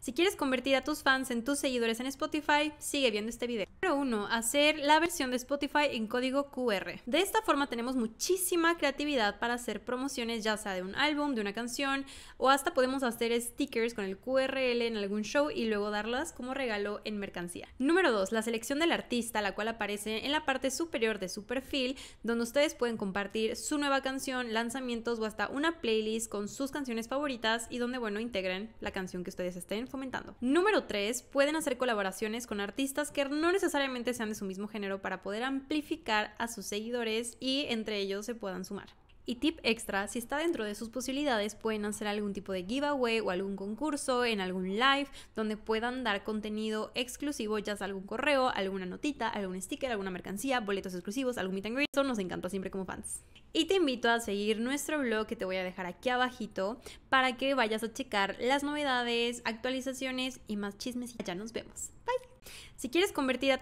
Si quieres convertir a tus fans en tus seguidores en Spotify, sigue viendo este video uno, Hacer la versión de Spotify en código QR. De esta forma tenemos muchísima creatividad para hacer promociones ya sea de un álbum, de una canción o hasta podemos hacer stickers con el QRL en algún show y luego darlas como regalo en mercancía. Número 2. La selección del artista, la cual aparece en la parte superior de su perfil donde ustedes pueden compartir su nueva canción, lanzamientos o hasta una playlist con sus canciones favoritas y donde, bueno, integren la canción que ustedes estén fomentando. Número 3. Pueden hacer colaboraciones con artistas que no necesariamente realmente sean de su mismo género para poder amplificar a sus seguidores y entre ellos se puedan sumar. Y tip extra, si está dentro de sus posibilidades, pueden hacer algún tipo de giveaway o algún concurso en algún live donde puedan dar contenido exclusivo, ya sea algún correo, alguna notita, algún sticker, alguna mercancía, boletos exclusivos, algún meet and greet. nos encanta siempre como fans. Y te invito a seguir nuestro blog que te voy a dejar aquí abajito para que vayas a checar las novedades, actualizaciones y más chismes. Y ya nos vemos. Bye. Si quieres convertir a